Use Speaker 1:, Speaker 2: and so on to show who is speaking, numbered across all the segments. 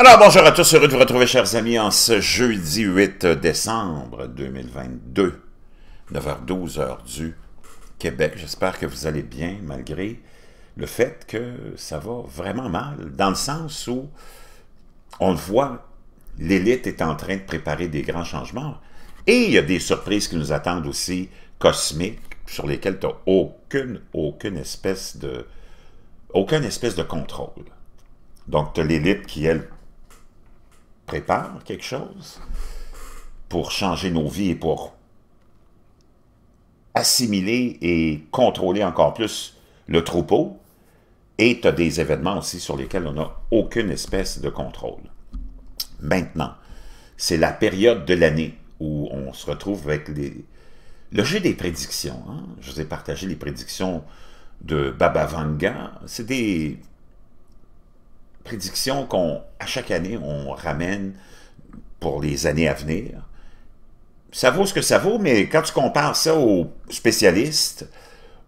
Speaker 1: Alors, bonjour à tous, heureux de vous retrouver, chers amis, en ce jeudi 8 décembre 2022, 9h12 heure du Québec. J'espère que vous allez bien, malgré le fait que ça va vraiment mal, dans le sens où on le voit, l'élite est en train de préparer des grands changements, et il y a des surprises qui nous attendent aussi, cosmiques, sur lesquelles tu n'as aucune, aucune espèce de aucune espèce de contrôle. Donc, tu as l'élite qui, elle, prépare quelque chose pour changer nos vies et pour assimiler et contrôler encore plus le troupeau. Et tu as des événements aussi sur lesquels on n'a aucune espèce de contrôle. Maintenant, c'est la période de l'année où on se retrouve avec les, le jeu des prédictions. Hein. Je vous ai partagé les prédictions de Baba Vanga. C'est des prédictions qu'on, à chaque année, on ramène pour les années à venir, ça vaut ce que ça vaut, mais quand tu compares ça aux spécialistes,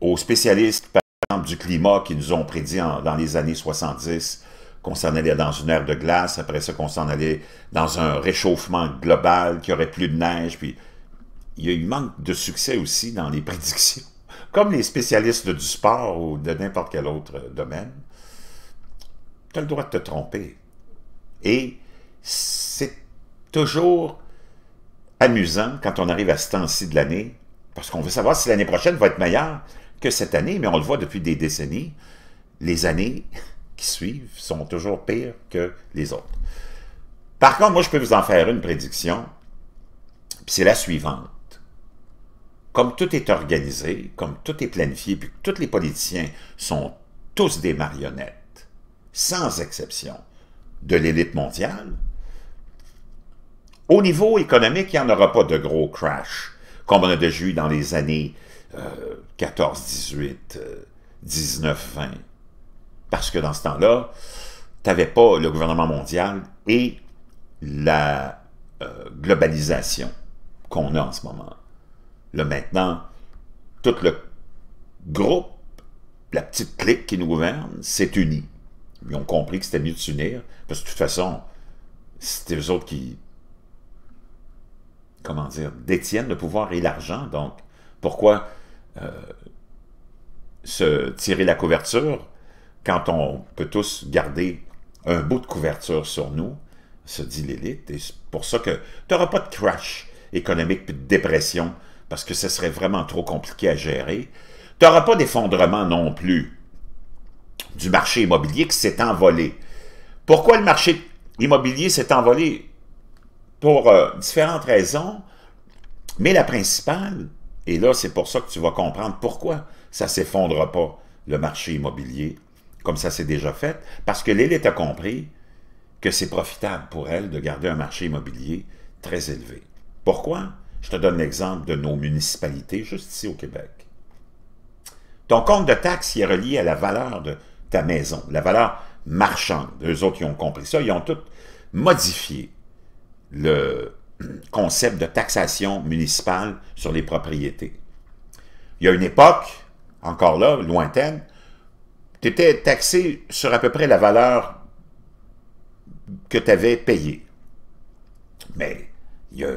Speaker 1: aux spécialistes, par exemple, du climat qui nous ont prédit dans les années 70 qu'on s'en allait dans une ère de glace, après ça qu'on s'en allait dans un réchauffement global, qui aurait plus de neige, puis il y a eu manque de succès aussi dans les prédictions, comme les spécialistes du sport ou de n'importe quel autre domaine tu as le droit de te tromper. Et c'est toujours amusant quand on arrive à ce temps-ci de l'année, parce qu'on veut savoir si l'année prochaine va être meilleure que cette année, mais on le voit depuis des décennies, les années qui suivent sont toujours pires que les autres. Par contre, moi, je peux vous en faire une prédiction, puis c'est la suivante. Comme tout est organisé, comme tout est planifié, puis que tous les politiciens sont tous des marionnettes, sans exception, de l'élite mondiale. Au niveau économique, il n'y en aura pas de gros crash, comme on a déjà eu dans les années 14, 18, 19, 20. Parce que dans ce temps-là, tu n'avais pas le gouvernement mondial et la euh, globalisation qu'on a en ce moment. Là, maintenant, tout le groupe, la petite clique qui nous gouverne, s'est unie ils ont compris que c'était mieux de s'unir, parce que de toute façon, c'était eux autres qui, comment dire, détiennent le pouvoir et l'argent, donc pourquoi euh, se tirer la couverture quand on peut tous garder un bout de couverture sur nous, se dit l'élite, et c'est pour ça que tu n'auras pas de crash économique puis de dépression, parce que ce serait vraiment trop compliqué à gérer. Tu n'auras pas d'effondrement non plus, du marché immobilier qui s'est envolé. Pourquoi le marché immobilier s'est envolé? Pour euh, différentes raisons, mais la principale, et là c'est pour ça que tu vas comprendre pourquoi ça ne s'effondre pas, le marché immobilier, comme ça s'est déjà fait, parce que l'élite a compris que c'est profitable pour elle de garder un marché immobilier très élevé. Pourquoi? Je te donne l'exemple de nos municipalités, juste ici au Québec. Ton compte de taxe est relié à la valeur de ta maison, la valeur marchande. Eux autres, qui ont compris ça, ils ont tout modifié le concept de taxation municipale sur les propriétés. Il y a une époque, encore là, lointaine, tu étais taxé sur à peu près la valeur que tu avais payée. Mais il y a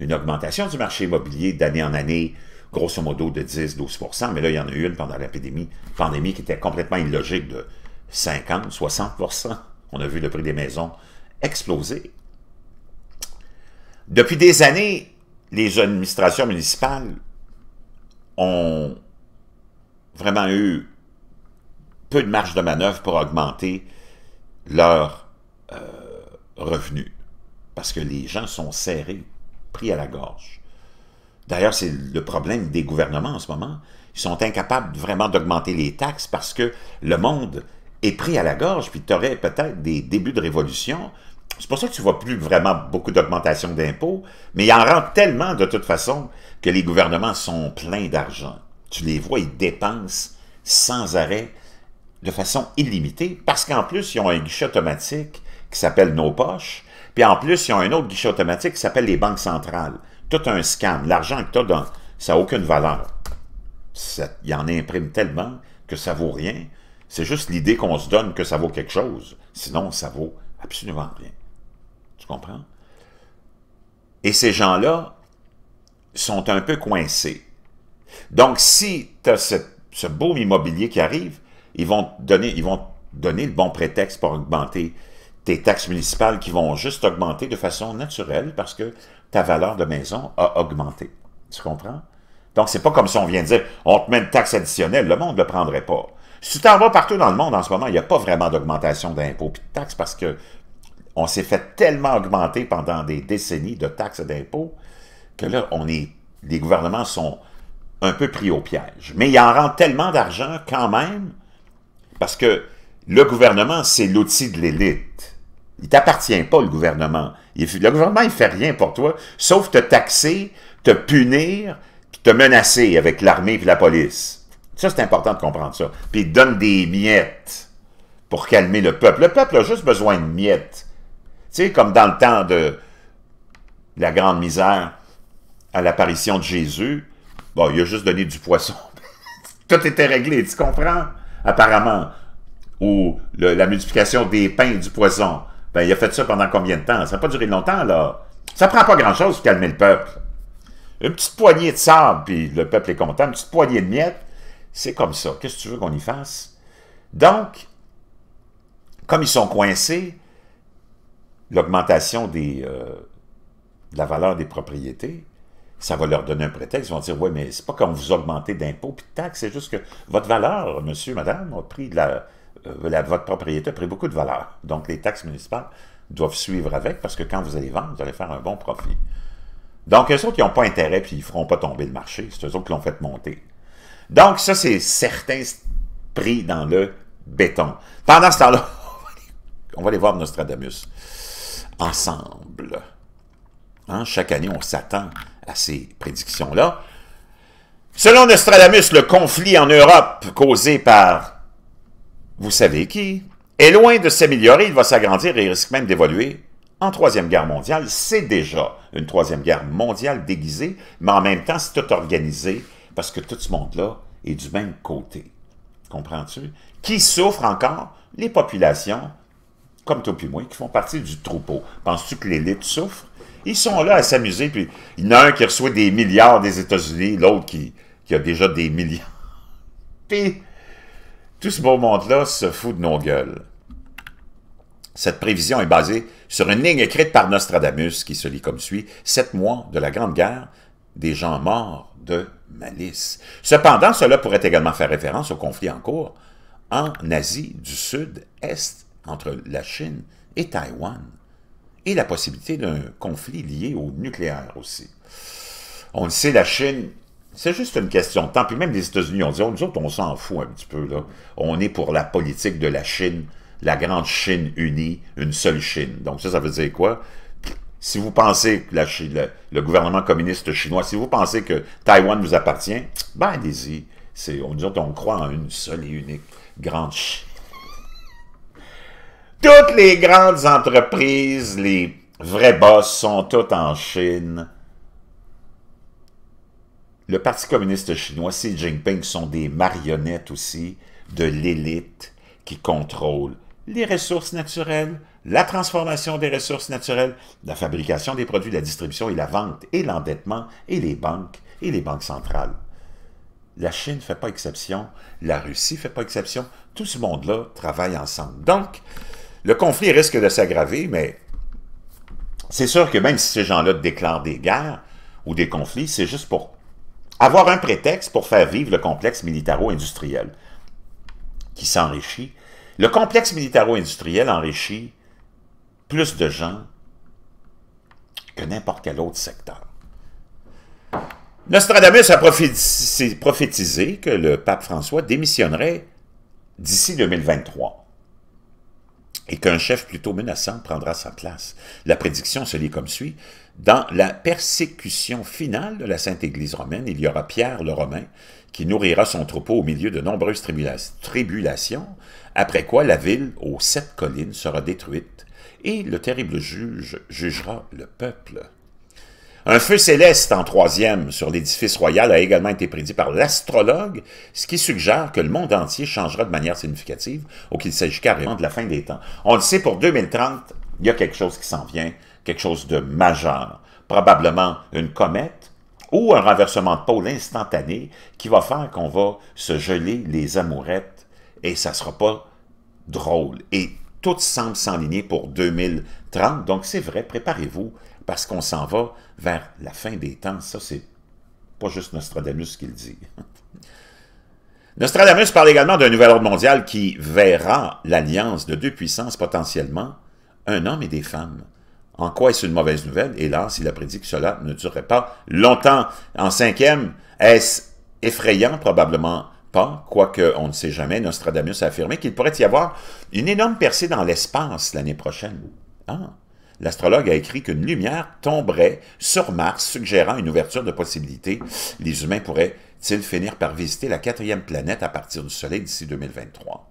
Speaker 1: une augmentation du marché immobilier d'année en année, grosso modo de 10-12 mais là, il y en a eu une pendant l'épidémie, pandémie qui était complètement illogique de 50, 60 On a vu le prix des maisons exploser. Depuis des années, les administrations municipales ont vraiment eu peu de marge de manœuvre pour augmenter leurs euh, revenus, parce que les gens sont serrés, pris à la gorge. D'ailleurs, c'est le problème des gouvernements en ce moment. Ils sont incapables vraiment d'augmenter les taxes parce que le monde est pris à la gorge, puis tu aurais peut-être des débuts de révolution. C'est pour ça que tu vois plus vraiment beaucoup d'augmentation d'impôts, mais il en rentre tellement de toute façon que les gouvernements sont pleins d'argent. Tu les vois, ils dépensent sans arrêt de façon illimitée, parce qu'en plus, ils ont un guichet automatique qui s'appelle nos poches, puis en plus, ils ont un autre guichet automatique qui s'appelle les banques centrales tout un scam. L'argent que tu as, dans, ça n'a aucune valeur. Il y en imprime tellement que ça vaut rien. C'est juste l'idée qu'on se donne que ça vaut quelque chose. Sinon, ça vaut absolument rien. Tu comprends? Et ces gens-là sont un peu coincés. Donc, si tu as ce, beau immobilier qui arrive, ils vont donner, ils vont donner le bon prétexte pour augmenter tes taxes municipales qui vont juste augmenter de façon naturelle parce que ta valeur de maison a augmenté. Tu comprends? Donc, c'est pas comme si on vient de dire, on te met une taxe additionnelle, le monde ne le prendrait pas. Si tu t'en vas partout dans le monde en ce moment, il n'y a pas vraiment d'augmentation d'impôts et de taxes parce que on s'est fait tellement augmenter pendant des décennies de taxes et d'impôts que là, on est, les gouvernements sont un peu pris au piège. Mais ils en rendent tellement d'argent quand même parce que le gouvernement, c'est l'outil de l'élite. Il t'appartient pas, le gouvernement. le gouvernement, il fait rien pour toi, sauf te taxer, te punir, puis te menacer avec l'armée et la police. Ça, c'est important de comprendre ça. Puis il donne des miettes pour calmer le peuple. Le peuple a juste besoin de miettes. Tu sais, comme dans le temps de la grande misère, à l'apparition de Jésus, bon, il a juste donné du poisson. Tout était réglé, tu comprends? Apparemment. Ou la multiplication des pains et du poisson. Ben, il a fait ça pendant combien de temps? Ça n'a pas duré longtemps, là. Ça prend pas grand-chose pour calmer le peuple. Une petite poignée de sable, puis le peuple est content. Une petite poignée de miettes, c'est comme ça. Qu'est-ce que tu veux qu'on y fasse? Donc, comme ils sont coincés, l'augmentation des... Euh, de la valeur des propriétés, ça va leur donner un prétexte. Ils vont dire, oui, mais c'est pas comme vous augmentez d'impôts puis de taxes, c'est juste que votre valeur, monsieur, madame, a pris de la, euh, votre propriété a pris beaucoup de valeur. Donc, les taxes municipales doivent suivre avec parce que quand vous allez vendre, vous allez faire un bon profit. Donc, eux autres, qui n'ont pas intérêt puis ils ne feront pas tomber le marché. C'est eux autres qui l'ont fait monter. Donc, ça, c'est certains prix dans le béton. Pendant ce temps-là, on va aller voir Nostradamus ensemble. Hein? Chaque année, on s'attend à ces prédictions-là. Selon Nostradamus, le conflit en Europe causé par vous savez qui, est loin de s'améliorer, il va s'agrandir et risque même d'évoluer en Troisième Guerre mondiale. C'est déjà une Troisième Guerre mondiale déguisée, mais en même temps, c'est tout organisé parce que tout ce monde-là est du même côté. Comprends-tu? Qui souffre encore? Les populations, comme toi puis moi, qui font partie du troupeau. Penses-tu que l'élite souffre? Ils sont là à s'amuser, puis il y en a un qui reçoit des milliards des États-Unis, l'autre qui, qui a déjà des milliards. Puis tout ce beau monde-là se fout de nos gueules. Cette prévision est basée sur une ligne écrite par Nostradamus qui se lit comme suit. Sept mois de la Grande Guerre, des gens morts de malice. Cependant, cela pourrait également faire référence au conflit en cours en Asie du Sud-Est entre la Chine et Taïwan et la possibilité d'un conflit lié au nucléaire aussi. On le sait, la Chine c'est juste une question de temps. Puis même les États-Unis ont dit, oh, nous autres, on s'en fout un petit peu. On est pour la politique de la Chine, la grande Chine unie, une seule Chine. Donc ça, ça veut dire quoi? Si vous pensez que la le, gouvernement communiste chinois, si vous pensez que Taïwan vous appartient, ben allez-y. On dit on croit en une seule et unique grande Chine. Toutes les grandes entreprises, les vrais boss sont toutes en Chine le Parti communiste chinois, Xi Jinping sont des marionnettes aussi de l'élite qui contrôle les ressources naturelles, la transformation des ressources naturelles, la fabrication des produits, la distribution et la vente, et l'endettement, et les banques, et les banques centrales. La Chine ne fait pas exception, la Russie ne fait pas exception, tout ce monde-là travaille ensemble. Donc, le conflit risque de s'aggraver, mais c'est sûr que même si ces gens-là déclarent des guerres ou des conflits, c'est juste pour avoir un prétexte pour faire vivre le complexe militaro-industriel qui s'enrichit. Le complexe militaro-industriel enrichit plus de gens que n'importe quel autre secteur. Nostradamus a prophétisé que le pape François démissionnerait d'ici 2023 et qu'un chef plutôt menaçant prendra sa place. La prédiction se lit comme suit. Dans la persécution finale de la Sainte Église romaine, il y aura Pierre le Romain qui nourrira son troupeau au milieu de nombreuses tribulations, après quoi la ville aux sept collines sera détruite et le terrible juge jugera le peuple. Un feu céleste en troisième sur l'édifice royal a également été prédit par l'astrologue, ce qui suggère que le monde entier changera de manière significative ou qu'il s'agit carrément de la fin des temps. On le sait, pour 2030, il y a quelque chose qui s'en vient, quelque chose de majeur. Probablement une comète ou un renversement de pôle instantané qui va faire qu'on va se geler les amourettes et ça sera pas drôle. Et tout semble s'enligner pour 2030. Donc, c'est vrai, préparez-vous parce qu'on s'en va vers la fin des temps. Ça, c'est pas juste Nostradamus qui le dit. Nostradamus parle également d'un nouvel ordre mondial qui verra l'alliance de deux puissances potentiellement, un homme et des femmes. En quoi est-ce une mauvaise nouvelle? Hélas, il a prédit que cela ne durerait pas longtemps. En cinquième, est-ce effrayant? Probablement pas, quoique on ne sait jamais. Nostradamus a affirmé qu'il pourrait y avoir une énorme percée dans l'espace l'année prochaine. Ah, L'astrologue a écrit qu'une lumière tomberait sur Mars, suggérant une ouverture de possibilités. Les humains pourraient-ils finir par visiter la quatrième planète à partir du Soleil d'ici 2023?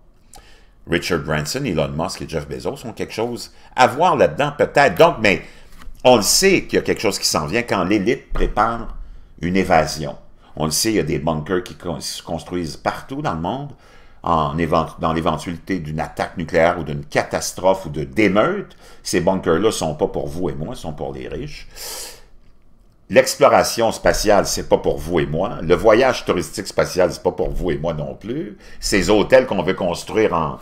Speaker 1: Richard Branson, Elon Musk et Jeff Bezos ont quelque chose à voir là-dedans, peut-être. Donc, mais on le sait qu'il y a quelque chose qui s'en vient quand l'élite prépare une évasion. On le sait, il y a des bunkers qui se construisent partout dans le monde dans l'éventualité d'une attaque nucléaire ou d'une catastrophe ou de d'émeute. Ces bunkers-là sont pas pour vous et moi, sont pour les riches. L'exploration spatiale, c'est pas pour vous et moi. Le voyage touristique spatial, c'est pas pour vous et moi non plus. Ces hôtels qu'on veut construire en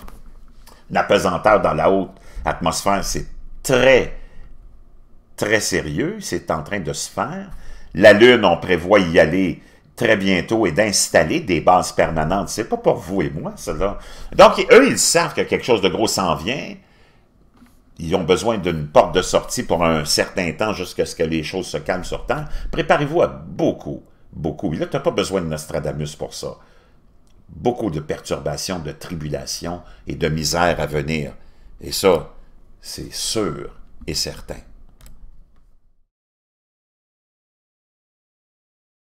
Speaker 1: apesanteur dans la haute atmosphère, c'est très, très sérieux. C'est en train de se faire. La Lune, on prévoit y aller très bientôt et d'installer des bases permanentes. C'est pas pour vous et moi, cela. Donc, eux, ils savent que quelque chose de gros s'en vient. Ils ont besoin d'une porte de sortie pour un certain temps jusqu'à ce que les choses se calment sur temps. Préparez-vous à beaucoup, beaucoup. Et là, tu n'as pas besoin de Nostradamus pour ça. Beaucoup de perturbations, de tribulations et de misères à venir. Et ça, c'est sûr et certain.